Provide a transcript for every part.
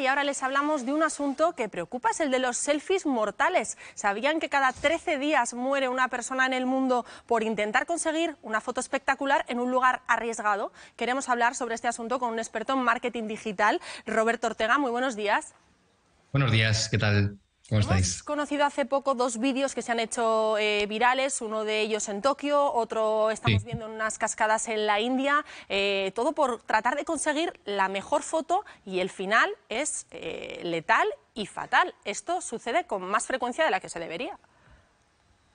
Y ahora les hablamos de un asunto que preocupa, es el de los selfies mortales. ¿Sabían que cada 13 días muere una persona en el mundo por intentar conseguir una foto espectacular en un lugar arriesgado? Queremos hablar sobre este asunto con un experto en marketing digital, Roberto Ortega. Muy buenos días. Buenos días, ¿qué tal? ¿Cómo Hemos conocido hace poco dos vídeos que se han hecho eh, virales, uno de ellos en Tokio, otro estamos viendo en unas cascadas en la India, eh, todo por tratar de conseguir la mejor foto y el final es eh, letal y fatal. Esto sucede con más frecuencia de la que se debería.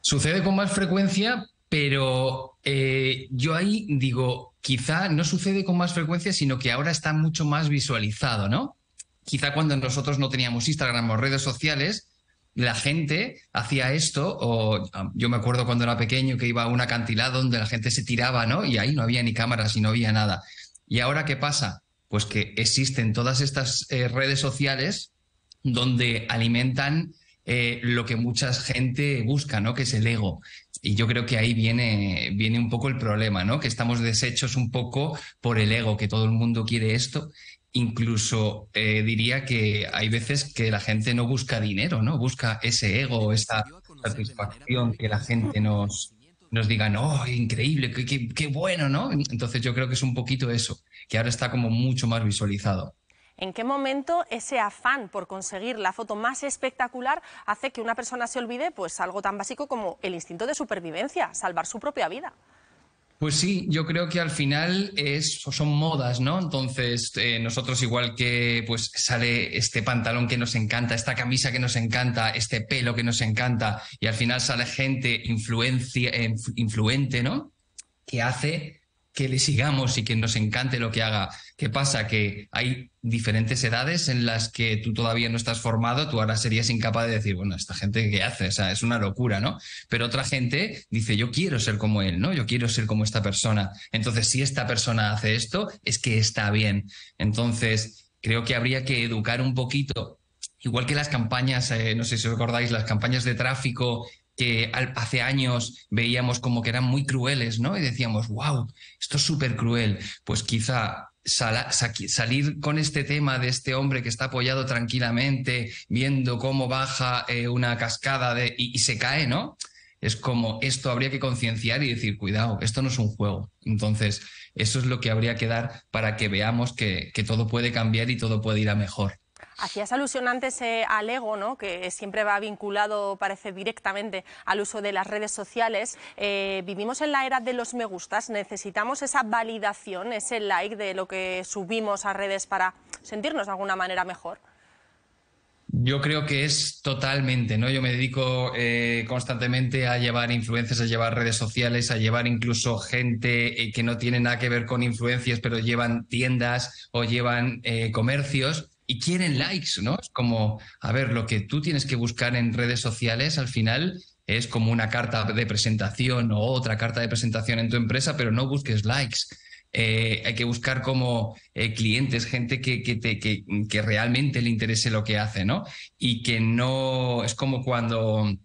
Sucede con más frecuencia, pero yo ahí digo, quizá no sucede con más frecuencia, sino que ahora está mucho más visualizado, ¿no? quizá cuando nosotros no teníamos Instagram o redes sociales, la gente hacía esto, o ah, yo me acuerdo cuando era pequeño que iba a una acantilado donde la gente se tiraba, ¿no? Y ahí no había ni cámaras y no había nada. ¿Y ahora qué pasa? Pues que existen todas estas eh, redes sociales donde alimentan eh, lo que mucha gente busca, ¿no? Que es el ego. Y yo creo que ahí viene, viene un poco el problema, ¿no? Que estamos deshechos un poco por el ego, que todo el mundo quiere esto Incluso eh, diría que hay veces que la gente no busca dinero, ¿no? Busca ese ego, esa satisfacción que la gente nos, diga, no, oh, increíble, qué, bueno, ¿no? Entonces yo creo que es un poquito eso, que ahora está como mucho más visualizado. ¿En qué momento ese afán por conseguir la foto más espectacular hace que una persona se olvide pues algo tan básico como el instinto de supervivencia, salvar su propia vida? Pues sí, yo creo que al final es, pues son modas, ¿no? Entonces, eh, nosotros igual que pues sale este pantalón que nos encanta, esta camisa que nos encanta, este pelo que nos encanta, y al final sale gente influencia, eh, influente, ¿no? Que hace que le sigamos y que nos encante lo que haga. ¿Qué pasa? Que hay diferentes edades en las que tú todavía no estás formado, tú ahora serías incapaz de decir, bueno, esta gente que hace, o sea, es una locura, ¿no? Pero otra gente dice, yo quiero ser como él, ¿no? Yo quiero ser como esta persona. Entonces, si esta persona hace esto, es que está bien. Entonces, creo que habría que educar un poquito igual que las campañas, eh, no sé si os acordáis, las campañas de tráfico que al, hace años veíamos como que eran muy crueles, ¿no? Y decíamos, wow, esto es súper cruel. Pues quizá salir con este tema de este hombre que está apoyado tranquilamente, viendo cómo baja eh, una cascada y, se cae, ¿no? Es como esto habría que concienciar y decir, cuidado, esto no es un juego. Entonces, eso es lo que habría que dar para que veamos que todo puede cambiar y todo puede ir a mejor. Hacías alusión antes al ego, ¿no? que siempre va vinculado, parece, directamente al uso de las redes sociales. Eh, vivimos en la era de los me gustas, necesitamos esa validación, ese like de lo que subimos a redes para sentirnos de alguna manera mejor. Yo creo que es totalmente, ¿no? Yo me dedico eh, constantemente a llevar influencias, a llevar redes sociales, a llevar incluso gente eh, que no tiene nada que ver con influencias, pero llevan tiendas o llevan comercios y quieren likes, ¿no? Es como, a ver, lo que tú tienes que buscar en redes sociales al final es como una carta de presentación o otra carta de presentación en tu empresa, pero no busques likes. Eh, hay que buscar como eh, clientes, gente que, que realmente le interese lo que hace, ¿no? Y que no es como cuando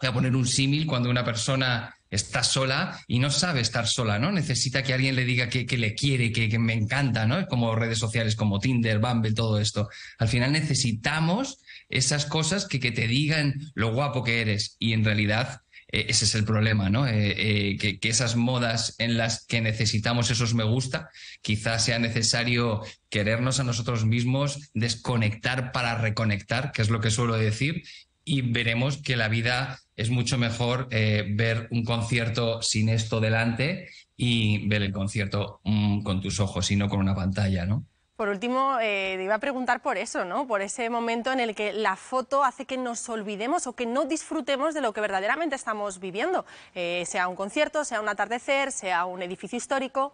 voy a poner un símil, cuando una persona está sola y no sabe estar sola, ¿no? Necesita que alguien le diga que, que le quiere, que, me encanta, ¿no? Como redes sociales como Tinder, Bumble, todo esto. Al final necesitamos esas cosas que, que te digan lo guapo que eres y en realidad eh, ese es el problema, ¿no? Eh, eh, que, que esas modas en las que necesitamos esos me gusta, quizás sea necesario querernos a nosotros mismos, desconectar para reconectar, que es lo que suelo decir, y veremos que la vida es mucho mejor eh, ver un concierto sin esto delante y ver el concierto mm, con tus ojos y no con una pantalla, ¿no? Por último, eh, te iba a preguntar por eso, ¿no? Por ese momento en el que la foto hace que nos olvidemos o que no disfrutemos de lo que verdaderamente estamos viviendo, eh, sea un concierto, sea un atardecer, sea un edificio histórico.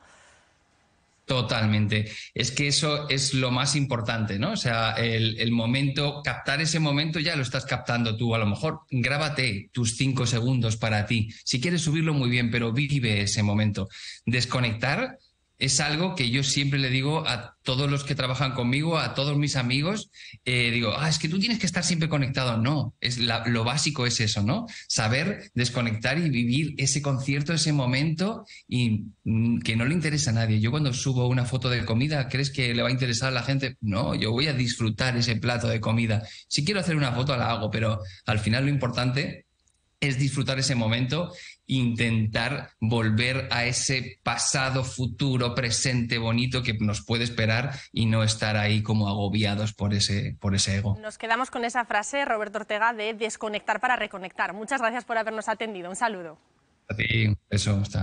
Totalmente. Es que eso es lo más importante, ¿no? O sea, el, momento, captar ese momento ya lo estás captando tú. A lo mejor grábate tus cinco segundos para ti. Si quieres subirlo, muy bien, pero vive ese momento. Desconectar es algo que yo siempre le digo a todos los que trabajan conmigo, a todos mis amigos, eh, digo, ah, es que tú tienes que estar siempre conectado. No, es lo básico es eso, ¿no? Saber desconectar y vivir ese concierto, ese momento y mm, que no le interesa a nadie. Yo cuando subo una foto de comida, ¿crees que le va a interesar a la gente? No, yo voy a disfrutar ese plato de comida. Si quiero hacer una foto, la hago, pero al final lo importante es disfrutar ese momento, intentar volver a ese pasado, futuro, presente bonito que nos puede esperar y no estar ahí como agobiados por ese, por ese ego. Nos quedamos con esa frase, Roberto Ortega, de desconectar para reconectar. Muchas gracias por habernos atendido. Un saludo. A ti, eso está.